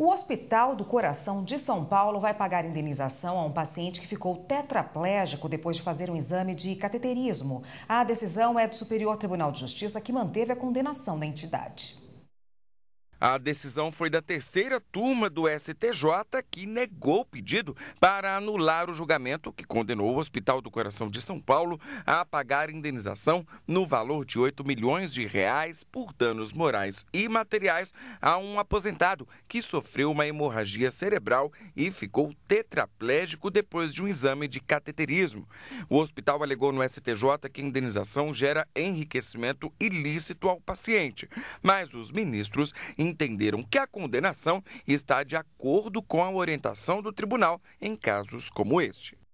O Hospital do Coração de São Paulo vai pagar indenização a um paciente que ficou tetraplégico depois de fazer um exame de cateterismo. A decisão é do Superior Tribunal de Justiça, que manteve a condenação da entidade. A decisão foi da terceira turma do STJ, que negou o pedido para anular o julgamento que condenou o Hospital do Coração de São Paulo a pagar indenização no valor de 8 milhões de reais por danos morais e materiais a um aposentado que sofreu uma hemorragia cerebral e ficou tetraplégico depois de um exame de cateterismo. O hospital alegou no STJ que a indenização gera enriquecimento ilícito ao paciente, mas os ministros entenderam que a condenação está de acordo com a orientação do tribunal em casos como este.